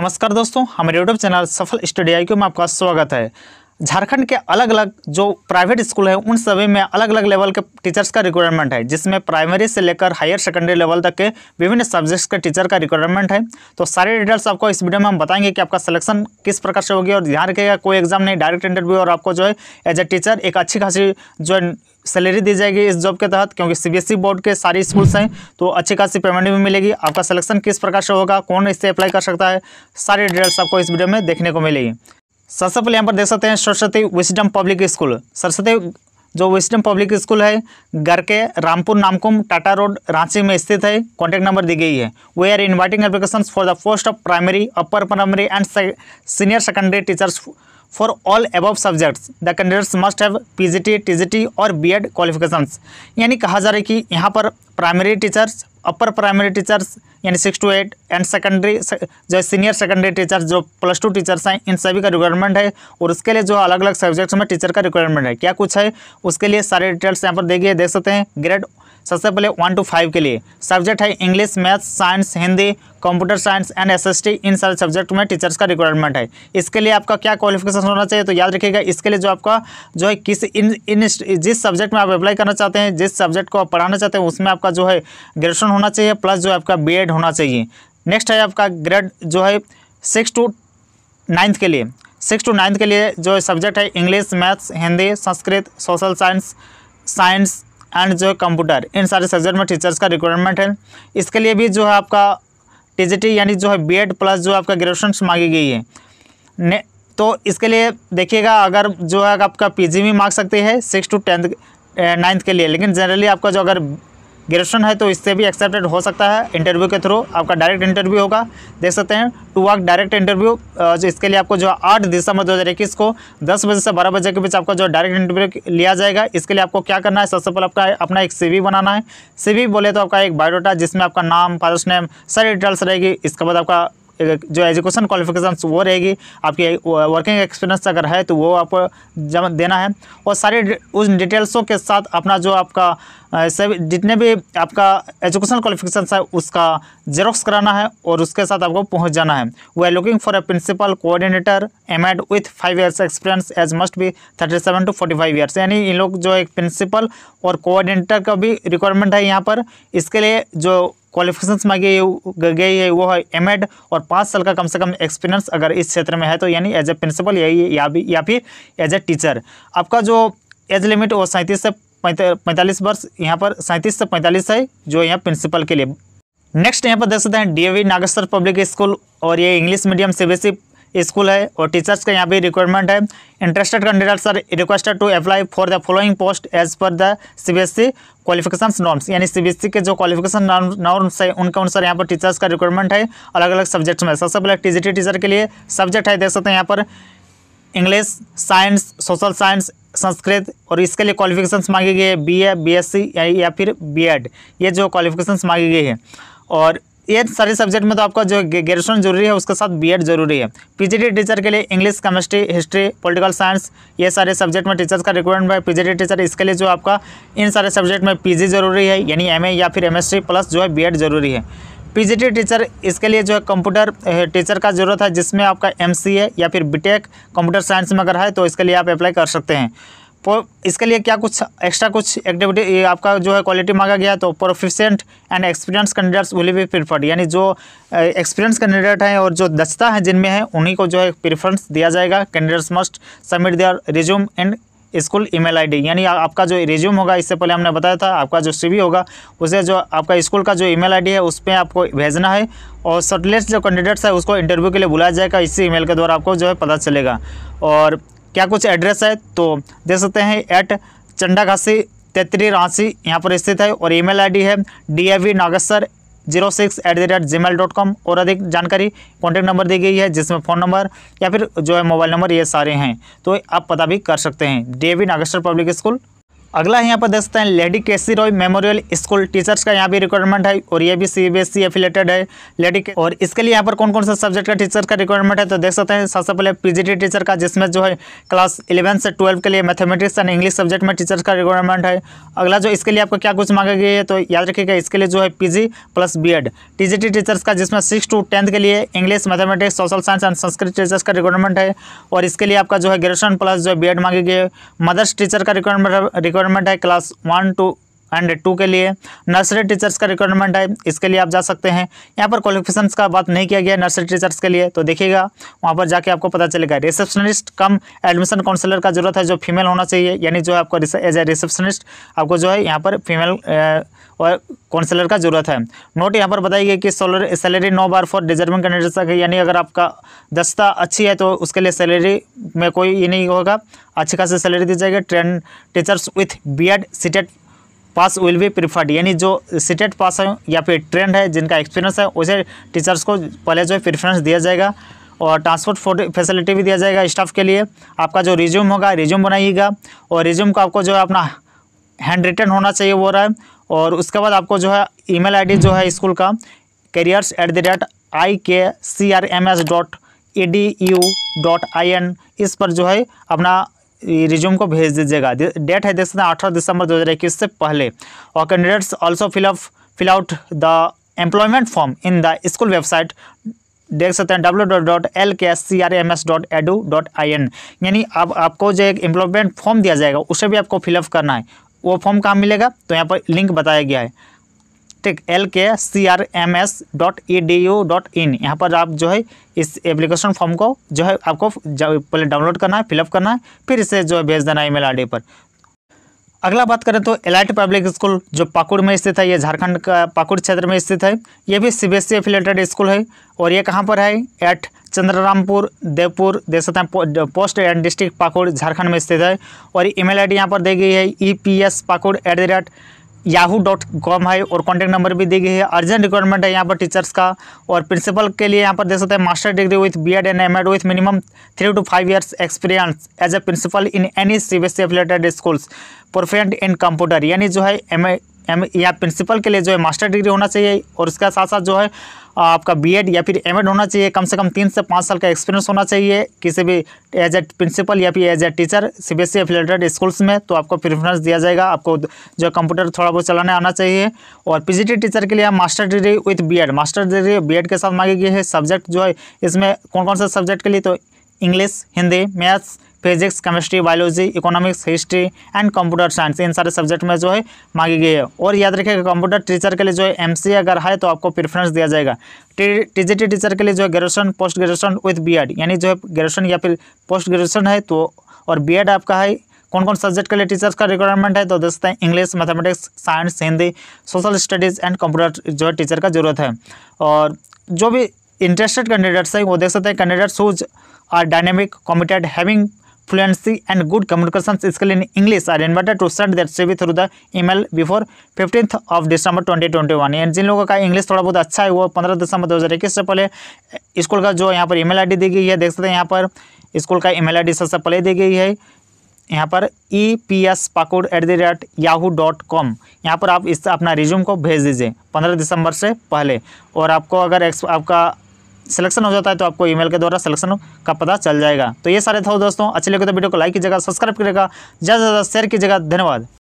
नमस्कार दोस्तों हमारे YouTube channel Safal study I में आपका स्वागत है झारखंड के अलग अलग जो प्राइवेट स्कूल हैं उन सभी में अलग अलग लेवल के टीचर्स का रिक्वायरमेंट है जिसमें प्राइमरी से लेकर हायर सेकेंडरी लेवल तक के विभिन्न सब्जेक्ट्स के टीचर का रिक्वायरमेंट है तो सारे डिटेल्स आपको इस वीडियो में हम बताएंगे कि आपका सिलेक्शन किस प्रकार से होगी और ध्यान रखिएगा कोई एग्जाम नहीं डायरेक्ट इंटरव्यू और आपको जो है एज ए टीचर एक अच्छी खासी जो सैलरी दी जाएगी इस जॉब के तहत क्योंकि सीबीएसई e बोर्ड के सारे स्कूल्स हैं तो अच्छी खासी पेमेंट भी मिलेगी आपका सिलेक्शन किस प्रकार से होगा कौन इससे अप्लाई कर सकता है सारी डिटेल्स आपको इस वीडियो में देखने को मिलेगी सबसे पहले यहाँ पर देख सकते हैं Saraswati wisdom public school Saraswati जो विस्टम पब्लिक स्कूल है घर के रामपुर नामकुम टाटा रोड रांची में स्थित है कॉन्टैक्ट नंबर दी गई है we are inviting application for the post of primary upper primary and senior secondary teachers for all above subjects the candidates must have PGT TGT और बीएड क्वालिफिकेशंस यानी कहा जा रहा है कि यहाँ पर primary teachers upper primary teachers यानी six to eight and secondary जो सीनियर सेकेंडरी टीचर्स जो प्लस टू टीचर्स हैं इन सभी का रिक्वायरमेंट है और उसके लिए जो अलग अलग सब्जेक्ट्स में टीचर का रिक्वायरमेंट है क्या कुछ है उसके लिए सारे डिटेल्स यहाँ पर देखिए देख सकते हैं ग्रेड सबसे पहले वन टू फाइव के लिए सब्जेक्ट है English maths science Hindi computer science and SST इन सारे सब्जेक्ट में टीचर्स का रिक्वायरमेंट है इसके लिए आपका क्या क्वालिफिकेशन होना चाहिए तो याद रखिएगा इसके लिए जो आपका जो है किस इन इन जिस सब्जेक्ट में आप अप्लाई करना चाहते हैं जिस सब्जेक्ट को आप पढ़ाना चाहते हैं उसमें आपका जो है ग्रेजुएशन होना चाहिए प्लस जो आपका बी होना चाहिए नेक्स्ट है आपका ग्रेड जो है सिक्स टू नाइन्थ के लिए सिक्स टू नाइन्थ के लिए जो सब्जेक्ट है English maths Hindi Sanskrit social science science and जो कंप्यूटर इन सारे सब्जेक्ट में टीचर्स का रिक्वायरमेंट है इसके लिए भी जो है आपका टी यानी जो है बी प्लस जो आपका ग्रेजुएशन मांगी गई है ने तो इसके लिए देखिएगा अगर जो है आपका पीजी भी मांग सकते हैं सिक्स टू टेंथ नाइन्थ के लिए लेकिन जनरली आपका जो अगर ग्रेजुएशन है तो इससे भी एक्सेप्टेड हो सकता है इंटरव्यू के थ्रू आपका डायरेक्ट इंटरव्यू होगा देख सकते हैं टू वर्क डायरेक्ट इंटरव्यू इसके लिए आपको जो आठ दिसंबर दो को दस बजे से बारह बजे के बीच आपका जो डायरेक्ट इंटरव्यू लिया जाएगा इसके लिए आपको क्या करना है सबसे पहले आपका अपना एक सी बनाना है सी बोले तो आपका एक बायोडाटा जिसमें आपका नाम फादर्स नेम सारी डिटेल्स रहेगी इसके बाद आपका जो एजुकेशन क्वालिफिकेशन वो रहेगी आपकी वर्किंग एक्सपीरियंस अगर है तो वो आपको जमा देना है और सारी उस डिटेल्सों के साथ अपना जो आपका सभी जितने भी आपका एजुकेशन क्वालिफिकेशन है उसका जेरोक्स कराना है और उसके साथ आपको पहुंच जाना है we are looking for a principal coordinator M Ed with five years experience age must be thirty seven to forty five years यानी इन लोग जो एक प्रिंसिपल और कोऑर्डिनेटर का भी रिक्वायरमेंट है यहाँ पर इसके लिए जो क्वालिफिकेशन मांगी गई है वो है एम एड और पाँच साल का कम से कम एक्सपीरियंस अगर इस क्षेत्र में है तो यानी एज ए प्रिंसिपल या भी या फिर एज ए टीचर आपका जो एज लिमिट वो सैंतीस से पैंतालीस वर्ष यहाँ पर सैंतीस से पैंतालीस है जो यहाँ प्रिंसिपल के लिए नेक्स्ट यहाँ पर देख सकते हैं डीएवी नागेश्वर पब्लिक स्कूल और ये इंग्लिश मीडियम सी स्कूल है और टीचर्स का यहाँ पे रिक्वायरमेंट है interested candidates are requested to apply for the following post as per the CBSE qualification norms यानी सीबीएसई e के जो क्वालिफिकेशन नॉर्म्स है उनके अनुसार यहाँ पर टीचर्स का रिक्वायरमेंट है अलग अलग सब्जेक्ट्स में सबसे पहले टी टीचर के लिए सब्जेक्ट है देख सकते हैं यहाँ पर English science social science Sanskrit और इसके लिए क्वालिफिकेशंस मांगी गई है B A B S C या फिर बी एड ये जो क्वालिफिकेशंस मांगी गई है और ये सारे सब्जेक्ट में तो आपका जो ग्रेजुएशन जरूरी है उसके साथ बीएड जरूरी है पीजीडी टीचर के लिए English chemistry history political science ये सारे सब्जेक्ट में टीचर्स का रिक्वायरमेंट है पीजीडी टीचर इसके लिए जो आपका इन सारे सब्जेक्ट में पीजी जरूरी है यानी एमए या फिर एमएससी प्लस जो है बीएड जरूरी है पीजीटी टीचर इसके लिए जो है कंप्यूटर टीचर का ज़रूरत है जिसमें आपका एमसीए या फिर बीटेक कंप्यूटर साइंस में अगर है तो इसके लिए आप अप्लाई कर सकते हैं इसके लिए क्या कुछ एक्स्ट्रा कुछ एक्टिविटी आपका जो है क्वालिटी मांगा गया तो proficient and experience candidates will be preferred यानी जो एक्सपीरियंस कैंडिडेट हैं और जो दक्षता हैं जिनमें हैं उन्हीं को जो है प्रिफरेंस दिया जाएगा candidates must submit their resume and school email ID यानी आपका जो रिज्यूम होगा इससे पहले हमने बताया था आपका जो सी होगा उसे जो आपका स्कूल का जो ईमेल आईडी है उस पर आपको भेजना है और शॉर्टलिस्ट जो कैंडिडेट्स है उसको इंटरव्यू के लिए बुलाया जाएगा इसी ईमेल के द्वारा आपको जो है पता चलेगा और क्या कुछ एड्रेस है तो दे सकते हैं एट चंडा घासी तैतरी रांची यहाँ पर स्थित है और ईमेल आईडी है D A V Nagsar zero six at the rate Gmail dot com और अधिक जानकारी कॉन्टैक्ट नंबर दी गई है जिसमें फ़ोन नंबर या फिर जो है मोबाइल नंबर ये सारे हैं तो आप पता भी कर सकते हैं डी ए पब्लिक स्कूल अगला यहाँ पर देख सकते हैं lady K C Roy memorial school teachers का यहाँ भी रिक्वायरमेंट है और ये भी सीबीएसई एफिलेटेड e है लेडी और इसके लिए यहाँ पर कौन कौन सा सब्जेक्ट का टीचर का रिक्वायरमेंट है तो देख सकते हैं सबसे पहले पीजीटी टीचर का जिसमें जो है क्लास इलेवन से ट्वेल्व के लिए मैथमेटिक्स एंड इंग्लिश सब्जेक्ट में टीचर्स का रिक्वायरमेंट है अगला जो इसके लिए आपको क्या कुछ मांगा गया है तो याद रखिएगा इसके लिए जो है P plus B Ed teachers का जिसमें सिक्स टू टेंथ के लिए English mathematics social science and Sanskrit teachers का रिक्वायरमेंट है और इसके लिए आपका जो है ग्रेजुएशन प्लस जो है बी मांगी गई है मदर्स टीचर का रिक्वायरमेंट ডিপার্টমেন্টে class one to hundred two के लिए नर्सरी टीचर्स का रिक्वायरमेंट है इसके लिए आप जा सकते हैं यहाँ पर क्वालिफिकेशन का बात नहीं किया गया नर्सरी टीचर्स के लिए तो देखिएगा वहाँ पर जाके आपको पता चलेगा रिसेप्शनिस्ट कम एडमिशन काउंसलर का जरूरत है जो फीमेल होना चाहिए यानी जो है आपको एज ए रिसेप्शनिस्ट आपको जो है यहाँ पर फीमेल और काउंसलर का जरूरत है नोट यहाँ पर बताइए कि salary no bar for deserving candidates का यानी अगर आपका दस्ता अच्छी है तो उसके लिए सैलरी में कोई ये नहीं होगा अच्छी खासी सैलरी दी जाएगी train teachers with B Ed CTET pass will be preferred यानी जो सीटेट पास है या फिर ट्रेंड है जिनका एक्सपीरियंस है उसे टीचर्स को पहले जो है प्रिफ्रेंस दिया जाएगा और ट्रांसपोर्ट फैसिलिटी भी दिया जाएगा स्टाफ के लिए आपका जो रिज्यूम होगा रिज्यूम बनाइएगा और रिज्यूम का आपको जो है अपना हैंड रिटर्न होना चाहिए वो रहा है और उसके बाद आपको जो है ईमेल आईडी जो है स्कूल का careers at the rate I K C R M S dot E D U dot I N इस पर जो है अपना रिज्यूम को भेज दीजिएगा डेट है देख सकते हैं अठारह दिसंबर दो हज़ार इक्कीस से पहले और candidates also fill up fill out the employment form in the school website देख सकते हैं W W dot L K S C R M S dot edu dot I N यानी अब आपको जो एक एम्प्लॉयमेंट फॉर्म दिया जाएगा उसे भी आपको फिलअप करना है वो फॉर्म कहाँ मिलेगा तो यहाँ पर लिंक बताया गया है ठीक L K C R M S dot E D U dot in यहाँ पर आप जो है इस एप्लीकेशन फॉर्म को जो है आपको पहले डाउनलोड करना है फिलअप करना है फिर इसे जो है भेज देना आई डी पर अगला बात करें तो एलाइट पब्लिक स्कूल जो पाकुड़ में स्थित है ये झारखंड का पाकुड़ क्षेत्र में स्थित है ये भी सी सी एफिलेटेड स्कूल है और ये कहाँ पर है एट चंद्ररामपुर देवपुर देख सकते हैं post and district Pakur Jharkhand में स्थित है और ईमेल आईडी यहाँ पर दी गई है E P S Pakur at the rate Yahoo dot com है और कॉन्टैक्ट नंबर भी दी गई है अर्जेंट रिक्वायरमेंट है यहाँ पर टीचर्स का और प्रिंसिपल के लिए यहाँ पर दे सकते हैं master degree with B Ed and M Ed with minimum three to five years experience as a principal in any C B S related schools proficient in computer यानी जो है एम एम या प्रिंसिपल के लिए जो है master degree होना चाहिए और उसके साथ साथ जो है आपका बीएड या फिर एमएड होना चाहिए कम से कम तीन से पाँच साल का एक्सपीरियंस होना चाहिए किसी भी एज ए प्रिंसिपल या फिर as a teacher CBSE affiliated schools में तो आपको प्रेफरेंस दिया जाएगा आपको जो कंप्यूटर थोड़ा बहुत चलाने आना चाहिए और पीजीटी टीचर के लिए master degree with B master degree B के साथ मांगी गई है सब्जेक्ट जो है इसमें कौन कौन सा सब्जेक्ट के लिए तो English Hindi maths physics chemistry biology economics history and computer science इन सारे सब्जेक्ट में जो है मांगी गई है और याद रखिएगा कंप्यूटर टीचर के लिए जो है एम अगर है तो आपको प्रेफरेंस दिया जाएगा टी टीचर के लिए जो है graduation post graduation with B यानी जो है ग्रेजुएशन या फिर पोस्ट ग्रेजुएशन है तो और बी e आपका है कौन कौन सब्जेक्ट के लिए टीचर्स का रिक्वायरमेंट है तो देख सकते हैं English mathematics science Hindi social studies and computer जो है टीचर का जरूरत है और जो भी इंटरेस्टेड कैंडिडेट्स हैं वो देख सकते हैं candidates who are dynamic committed having communication skill in communication are invited to send that to through the email before fiftieth of 15th twenty twenty 2021 and जिन लोगों का इंग्लिश थोड़ा बहुत अच्छा है वो 15 दिसंबर 2021 से पहले स्कूल का जो यहाँ पर ईमेल आईडी दी गई है देख सकते हैं यहाँ पर स्कूल का ईमेल डी सबसे पहले दी गई है यहाँ पर E P S Pakur at the rate Yahoo dot com यहाँ पर आप इस अपना रिज्यूम को भेज दीजिए पंद्रह दिसंबर से पहले और आपको अगर आपका सिलेक्शन हो जाता है तो आपको ईमेल के द्वारा सिलेक्शन का पता चल जाएगा तो ये सारे था दोस्तों अच्छे लगे तो वीडियो को लाइक कीजिएगा सब्सक्राइब करेगा ज़्यादा से ज़्यादा शेयर कीजिएगा धन्यवाद